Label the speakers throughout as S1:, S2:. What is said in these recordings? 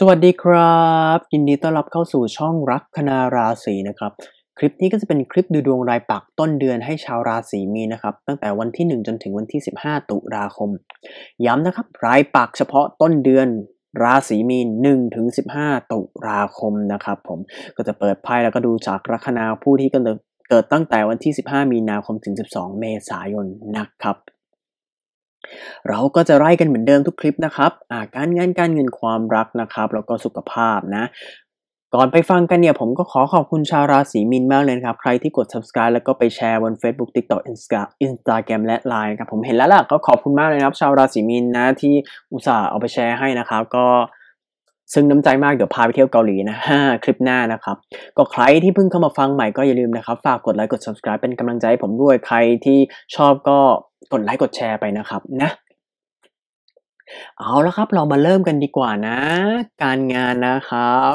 S1: สวัสดีครับยินดีต้อนรับเข้าสู่ช่องรักคณาราศีนะครับ คลิปนี้ก็จะเป็นคลิปดูดวงรายปักต้นเดือนให้ชาวราศีมีนะครับ ตั้งแต่วันที่ 1 จนถึงวันที่ 15 ตุลาคม ย้ำนะครับ รายปักเฉพาะต้นเดือนราศีมีน1ถึง15 ตุลาคมนะครับ ผมก็จะเปิดไพ่แล้วก็ดูจากลัคนาผู้ที่กำเนิดเกิดตั้งแต่วันที่ 15 มีนาคมถึง 12 เมษายนนะครับเราก็จะไล่กันเหมือนเดิมทุกคลิปนะครับ การงานการเงินความรักนะครับแล้วก็สุขภาพนะ ก่อนไปฟังกันเนี่ยผมก็ขอขอบคุณชาวราศีมีนมากเลยครับ ใครที่กด subscribe แล้วก็ไปแชร์บน Facebook TikTok Instagram และ Line ครับผมเห็นแล้วล่ะ ก็ขอบคุณมากเลยครับ ชาวราศีมีนนะที่อุตส่าห์เอาไปแชร์ให้นะครับก็ซึ่งน้ำใจมากเดี๋ยวพาไปเที่ยวเกาหลีนะฮะคลิปหน้านะครับ ก็ใครที่เพิ่งเข้ามาฟังใหม่ก็อย่าลืมนะครับ ฝากกดไลค์กด subscribe เป็นกำลังใจให้ผมด้วยใครที่ชอบก็กดไลค์กดแชร์ไปนะครับนะเอาแล้วครับเรามาเริ่มกันดีกว่านะ การงานนะครับ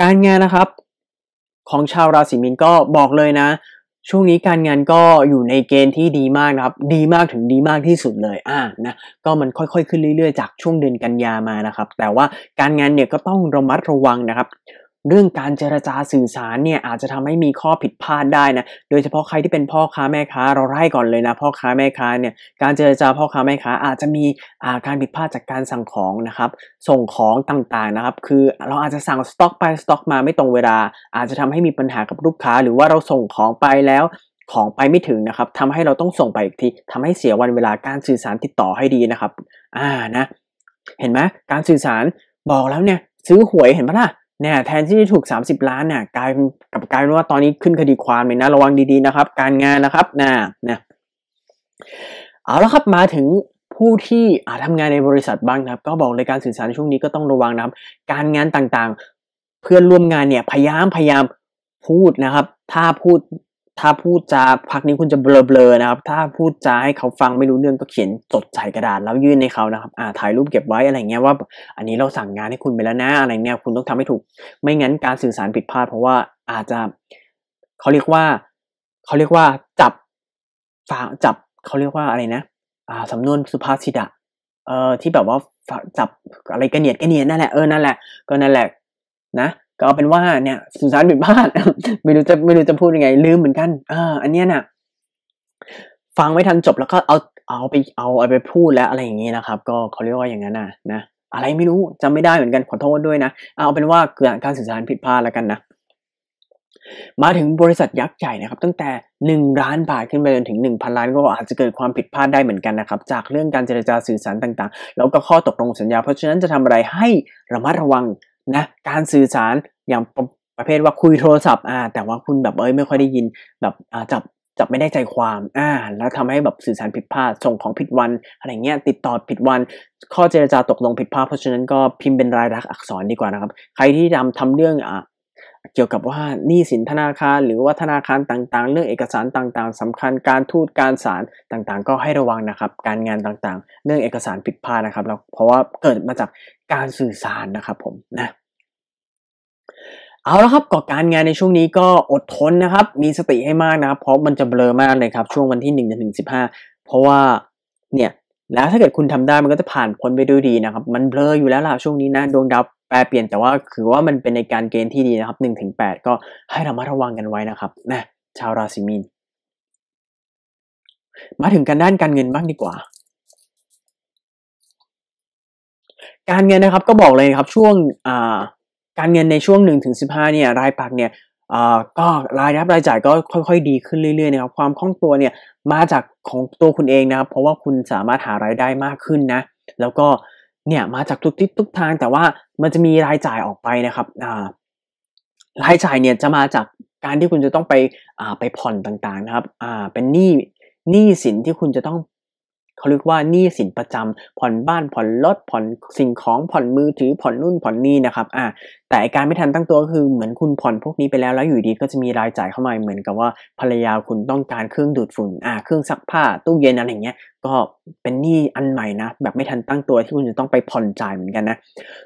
S1: การงานนะครับ ของชาวราศีมีนก็บอกเลยนะช่วงนี้การงานก็อยู่ในเกณฑ์ที่ดีมากนะครับ ดีมากถึงดีมากที่สุดเลยอ่านะ ก็มันค่อยๆ ขึ้นเรื่อยๆ จากช่วงเดือนกันยามานะครับ แต่ว่าการงานเนี่ยก็ต้องระมัดระวังนะครับเรื่องการเจรจาสื่อสารเนี่ยอาจจะทำให้มีข้อผิดพลาดได้นะ โดยเฉพาะใครที่เป็นพ่อค้าแม่ค้า เราไล่ก่อนเลยนะพ่อค้าแม่ค้าเนี่ยการเจรจาพ่อค้าแม่ค้า อาจจะมีาการผิดพลาดจากการสั่งของนะครับ ส่งของต่างๆนะครับ คือเราอาจจะสั่งสต็อกไปสต็อกมาไม่ตรงเวลาอาจจะทำให้มีปัญหากับลูกค้า หรือว่าเราส่งของไปแล้วของไปไม่ถึงนะครับทำให้เราต้องส่งไปอีกทีทำให้เสียวันเวลาการสื่อสารติดต่อให้ดีนะครับอ่านะเห็นไหมการสื่อสารบอกแล้วเนี่ยซื้อหวยเห็นปะล่ะเนี่ยแทนที่จะถูก 30 ล้านเนี่ยกลายกับกลายเป็นว่าตอนนี้ขึ้นคดีความเลยนะ ระวังดีๆนะครับ การงานนะครับนะนะเอาละครับมาถึงผู้ที่ทำงานในบริษัทบ้างนะครับ ก็บอกเลยการสื่อสารช่วงนี้ก็ต้องระวังนะครับ การงานต่างๆ เพื่อนร่วมงานเนี่ยพยายามพยายามพูดนะครับ ถ้าพูดถ้าพูดจาพักนี้คุณจะเบลอๆนะครับ ถ้าพูดจาให้เขาฟังไม่รู้เรื่องก็เขียนจดใส่กระดาษแล้วยื่นให้เขานะครับอ่าถ่ายรูปเก็บไว้อะไรเงี้ยว่า อันนี้เราสั่งงานให้คุณไปแล้วนะอะไรเงี้ยคุณต้องทำให้ถูก ไม่งั้นการสื่อสารผิดพลาดเพราะว่าอาจจะเขาเรียกว่าเขาเรียกว่า จับฝาจับเขาเรียกว่าอะไรนะอ่าสำนวนสุภาษิตอะเอ่อที่แบบว่าจับอะไรกระเนียดกระเนียดนั่นแหละเออนั่นแหละก็นั่นแหละนะก็เป็นว่าเนี่ยสื่อสารผิดพลาดไม่รู้จะไม่รู้จะพูดยังไงลืมเหมือนกัน เอออันเนี้ยนะ่ะฟังไม่ทันจบแล้วก็เอาเอาไปเอาเอาไปพูดแล้วอะไรอย่างนี้นะครับ ก็เขาเรียกว่าอย่างนั้นนะนะ อะไรไม่รู้จำไม่ได้เหมือนกันขอโทษด้วยนะ เอาเป็นว่าเกิดการสื่อสารผิดพลาดแล้วกันนะมาถึงบริษัทยักษ์ใหญ่นะครับ ตั้งแต่1ล้านบาทขึ้นไปจนถึง1ึ่พล้านก็อาจจะเกิดความผิดพลาดได้เหมือนกันนะครับจากเรื่องการเจรจาสื่อสารต่างๆ แล้วก็ข้อตกลงสัญญา เพราะฉะนั้นจะทำอะไรให้ระมัดระวังนะการสื่อสารอย่างประเภทว่าคุยโทรศัพท์อ่า แต่ว่าคุณแบบเอ้ยไม่ค่อยได้ยิน แบบอ่าจับจับไม่ได้ใจความ อ่า แล้วทำให้แบบสื่อสารผิดพลาดส่งของผิดวันอะไรเงี้ย ติดต่อผิดวัน ข้อเจรจาตกลงผิดพลาดเพราะฉะนั้นก็พิมพ์เป็นรายลักษณ์อักษรดีกว่านะครับใครที่ทำทำเรื่องอ่าเกี่ยวกับว่านี่สินธนาคารหรือว่าธนาคารต่างๆ เรื่องเอกสารต่างๆ สำคัญการทูตการสารต่างๆ ก็ให้ระวังนะครับ การงานต่างๆ เรื่องเอกสารผิดพลาดนะครับแล้วเพราะว่าเกิดมาจากการสื่อสารนะครับ ผมนะเอาละครับก่อการงานในช่วงนี้ก็อดทนนะครับ มีสติให้มากนะครับเพราะมันจะเบลอมากเลยครับ ช่วงวันที่1นึ่งถึงสิเพราะว่า เนี่ย แล้วถ้าเกิดคุณทำได้มันก็จะผ่านพ้นไปด้วยดีนะครับ มันเบลออยู่แล้วล่ะช่วงนี้นะดวงดาวแปรเปลี่ยนแต่ว่า คือว่ามันเป็นในการเกณฑ์ที่ดีนะครับ1นถึงแก็ให้เระมัดระวังกันไว้นะครับ นะชาวราศีมีนมาถึงการด้านการเงินบ้างดีกว่า การเงินนะครับก็บอกเลยครับ ช่วงอ่าการเงินในช่วง1-15เนี่ย รายปักเนี่ยก็รายรับรายจ่าย ก็ค่อยๆ ดีขึ้นเรื่อยๆนะครับความคล่องตัวเนี่ย มาจากของตัวคุณเองนะครับเพราะว่าคุณสามารถหารายได้มากขึ้นนะแล้วก็เนี่ยมาจากทุกทิศทุกทางแต่ว่ามันจะมีรายจ่ายออกไปนะครับรายจ่ายเนี่ยจะมาจากการที่คุณจะต้องไปไปผ่อนต่างๆนะครับเป็นหนี้หนี้สินที่คุณจะต้องเขาเรียกว่าหนี้สินประจำ ผ่อนบ้านผ่อนรถผ่อนสิ่งของผ่อนมือถือผ่อนนู่น ผ่อนนี่นะครับ อ่าแต่การไม่ทันตั้งตัวก็คือ เหมือนคุณผ่อนพวกนี้ไปแล้วแล้วอยู่ดีก็จะมีรายจ่ายเข้ามาเหมือนกับว่าภรรยาคุณต้องการเครื่องดูดฝุ่นอ่า เครื่องซักผ้าตู้เย็นอะไรเงี้ยก็เป็นหนี้อันใหม่นะแบบไม่ทันตั้งตัวที่คุณจะต้องไปผ่อนจ่ายเหมือนกันนะ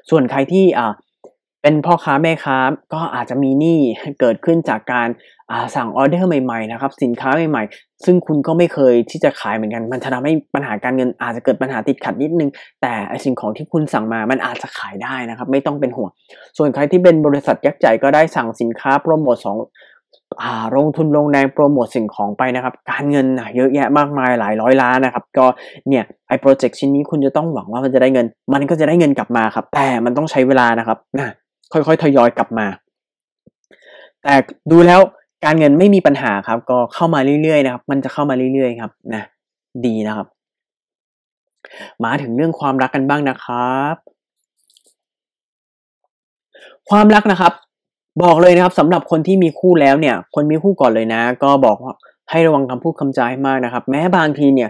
S1: ส่วนใครที่อ่าเป็นพ่อค้าแม่ค้าก็อาจจะมีหนี้เกิดขึ้นจากการสั่งออเดอร์ใหม่ๆนะครับ สินค้าใหม่ๆ ซึ่งคุณก็ไม่เคยที่จะขายเหมือนกัน มันจะทำให้ปัญหาการเงิน อาจจะเกิดปัญหาติดขัดนิดนึง แต่สิ่งของที่คุณสั่งมา มันอาจจะขายได้นะครับ ไม่ต้องเป็นห่วง ส่วนใครที่เป็นบริษัทยักษ์ใหญ่ก็ได้สั่งสินค้าโปรโมทสองลงทุนลงแรงโปรโมทสิ่งของไปนะครับ การเงินเยอะแยะมากมายหลายร้อยล้านนะครับ ก็เนี่ยไอ้โปรเจกต์ชิ้นนี้คุณจะต้องหวังว่ามันจะได้เงิน มันก็จะได้เงินกลับมาครับแต่มันต้องใช้เวลานะครับนะค่อย ๆ ทยอยกลับมา แต่ดูแล้วการเงินไม่มีปัญหาครับ ก็เข้ามาเรื่อยๆ นะครับ มันจะเข้ามาเรื่อยๆ ครับ นะ ดีนะครับ มาถึงเรื่องความรักกันบ้างนะครับ ความรักนะครับ บอกเลยนะครับ สำหรับคนที่มีคู่แล้วเนี่ย คนมีคู่ก่อนเลยนะ ก็บอกว่าให้ระวังคำพูดคำจาให้มากนะครับ แม้บางทีเนี่ย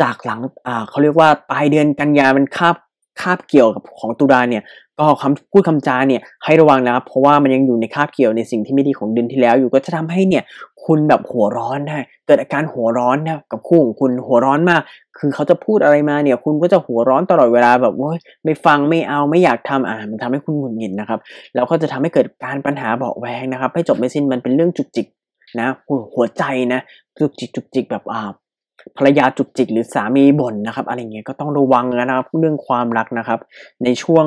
S1: จากหลังอ่าเขาเรียกว่าปลายเดือนกันยามันคาบคาบเกี่ยวกับของตุลาเนี่ย็คำพูดคำจาเนี่ยให้ระวังนะครับเพราะว่ามันยังอยู่ในคาบเกี่ยวในสิ่งที่ไม่ดีของเดือนที่แล้ว อยู่ก็จะทำให้เนี่ยคุณแบบหัวร้อนได้เกิดอาการหัวร้อนนะกับคู่ของคุณหัวร้อนมาก คือเขาจะพูดอะไรมาเนี่ย คุณก็จะหัวร้อนตลอดเวลา แบบว่าไม่ฟังไม่เอาไม่อยากทำอ่ามันทำให้คุณหงุดหงิดนะครับแล้วก็จะทำให้เกิดการปัญหาเบาแวงนะครับให้จบไม่สิ้นมันเป็นเรื่องจุกจิกนะหัวใจนะจุกจิกจุกจิกแบบอ่าภรรยาจุกจิกหรือสามีบ่นนะครับอะไรเงี้ยก็ต้องระวังนะครับเรื่องความรักนะครับ ในช่วง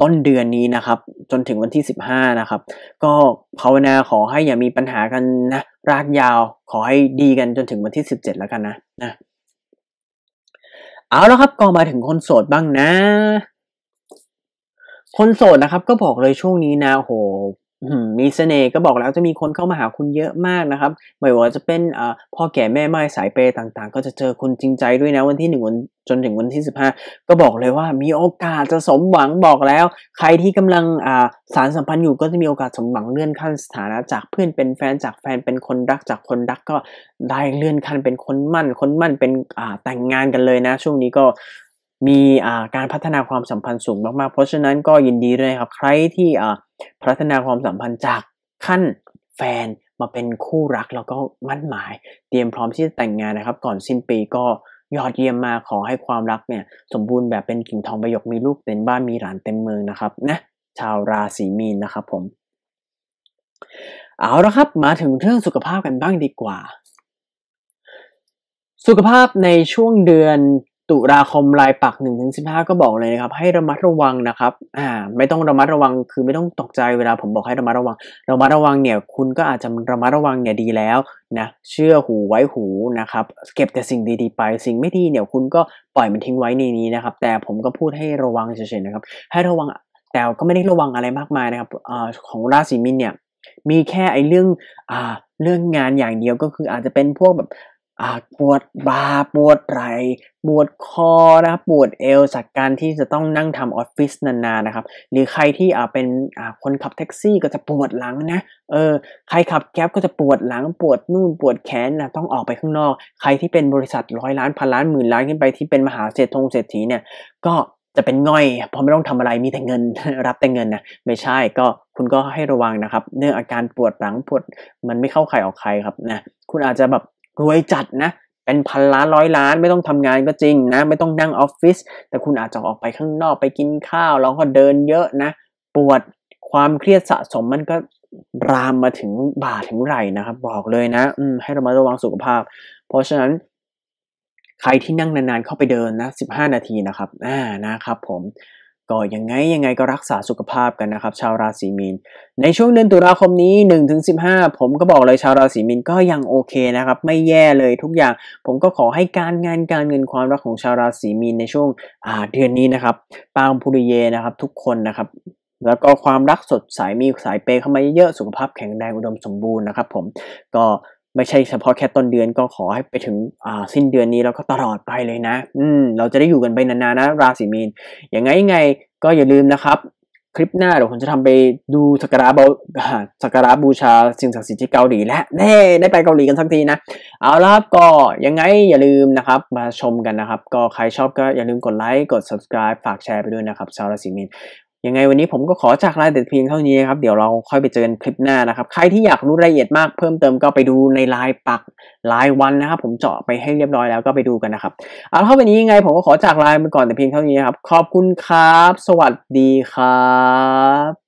S1: ต้นเดือนนี้นะครับ จนถึงวันที่ 15 นะครับ ก็ภาวนาขอให้อย่ามีปัญหากันนะรากยาว ขอให้ดีกันจนถึงวันที่ 17แล้วกันนะนะเอาแล้วครับก็มาถึงคนโสดบ้างนะ คนโสดนะครับ ก็บอกเลยช่วงนี้นะโหมีเสน่ห์ก็บอกแล้วจะมีคนเข้ามาหาคุณเยอะมากนะครับไม่ว่าจะเป็นพ่อแก่แม่ไม้สายเปย์ต่าง ๆ ก็จะเจอคุณจริงใจด้วยนะ วันที่หงวันจนถึงวันที่15ก็บอกเลยว่า มีโอกาสจะสมหวังบอกแล้ว ใครที่กำลังสารสัมพันธ์อยู่ ก็จะมีโอกาสสมหวังเลื่อนขั้นสถานะจากเพื่อนเป็นแฟนจากแฟนเป็นคนรักจากคนรักก็ได้เลื่อนขั้นเป็นคนมั่นคนมั่นเป็นแต่งงานกันเลยนะช่วงนี้ก็มีการพัฒนาความสัมพันธ์สูงมากๆ เพราะฉะนั้นก็ยินดีเลยครับใครที่พัฒนาความสัมพันธ์จากขั้นแฟนมาเป็นคู่รักแล้วก็มั่นหมาย เตรียมพร้อมที่จะแต่งงานนะครับ ก่อนสิ้นปีก็ยอดเยี่ยมมาขอให้ความรักเนี่ยสมบูรณ์แบบเป็นกิ่งทองประยกมีลูกเต็มบ้านมีหลานเต็มเมืองนะครับนะชาวราศีมีนนะครับผมเอาละครับมาถึงเรื่องสุขภาพกันบ้างดีกว่า สุขภาพในช่วงเดือนตุลาคมลายปัก1นถึงสิก็บอกเลยนะครับให้ระมัดระวังนะครับอ่าไม่ต้องระมัดระวังคือไม่ต้องตกใจเวลาผมบอกให้ระมัดระวังระมัดระวังเนี่ยคุณก็อาจจะระมัดระวังเนี่ยดีแล้วนะเชื่อหูไว้หูนะครับเก็บแต่สิ่งดีๆไป สิ่งไม่ดีเนี่ยคุณก็ปล่อยมันทิ้งไว้ในนี้นะครับ แต่ผมก็พูดให้ระวังเฉยๆนะครับให้ระวังแต่ก็ไม่ได้ระวังอะไรมากมายนะครับอของราศีมินเนี่ยมีแค่ไอ้เรื่องอ่าเรื่องงานอย่างเดียวก็คืออาจจะเป็นพวกแบบปวดบ่าปวดไหล่ปวดคอนะครับปวดเอวจากการที่จะต้องนั่งทำออฟฟิศนานๆนะครับหรือใครที่เป็นคนขับแท็กซี่ก็จะปวดหลังนะเออใครขับแก๊ปก็จะปวดหลังปวดนู่นปวดแขนนะต้องออกไปข้างนอกใครที่เป็นบริษัทร้อยล้านพันล้านหมื่นล้านขึ้นไปที่เป็นมหาเศรษฐงเศรษฐีเนี่ยก็จะเป็นง่อยเพราะไม่ต้องทำอะไรมีแต่เงินรับแต่เงินนะไม่ใช่ก็คุณก็ให้ระวังนะครับ เนื่องอาการปวดหลังปวดมันไม่เข้าใครออกใครครับนะคุณอาจจะแบบรวยจัดนะ เป็นพันล้านร้อยล้านไม่ต้องทำงานก็จริงนะไม่ต้องนั่งออฟฟิศแต่คุณอาจจะออกไปข้างนอกไปกินข้าว แล้วก็เดินเยอะนะ ปวดความเครียดสะสมมันก็รามมาถึงบ่าถึงไหลนะครับ บอกเลยนะให้เรามาระวังสุขภาพ เพราะฉะนั้นใครที่นั่งนานๆเข้าไปเดินนะสิบห้านาทีนะครับ อ่านะครับผมก็ยังไงยังไงก็รักษาสุขภาพกันนะครับชาวราศีมีนในช่วงเดือนตุลาคมนี้ 1-15 ผมก็บอกเลยชาวราศีมีนก็ยังโอเคนะครับไม่แย่เลยทุกอย่างผมก็ขอให้การงานการเงินความรักของชาวราศีมีนในช่วงเดือนนี้นะครับปางพุริเยนะครับทุกคนนะครับแล้วก็ความรักสดใสมีสายเปเข้ามาเยอะสุขภาพแข็งแรงอุดมสมบูรณ์นะครับผมก็ไม่ใช่เฉพาะแค่ต้นเดือนก็ขอให้ไปถึงสิ้นเดือนนี้แล้วก็ตลอดไปเลยนะ อืมเราจะได้อยู่กันไปนานๆนะราศีมีนอย่างไงไงก็อย่าลืมนะครับ คลิปหน้าเดี๋ยวผมจะทำไปดูสักการะบูสักการะบูชาสิ่งศักดิ์สิทธิ์ที่เกาหลีและ แน่ได้ไปเกาหลีกันสักทีนะเอาละครับก็ยังไงอย่าลืมนะครับ มาชมกันนะครับ ก็ใครชอบก็อย่าลืมกดไลค์กด subscribe ฝากแชร์ไปด้วยนะครับชาวราศีมีนยังไงวันนี้ผมก็ขอจากรายเด็ดเพียงเท่านี้ครับเดี๋ยวเราค่อยไปเจอกันคลิปหน้านะครับใครที่อยากรู้รายละเอียดมากเพิ่มเติมก็ไปดูในลายปักรายวันนะครับผมเจาะไปให้เรียบร้อยแล้วก็ไปดูกันนะครับเอาเท่าไปนี้ยังไง ผมก็ขอจากลายไปก่อนแต่เพียงเท่านี้ ครับขอบคุณครับ สวัสดีครับ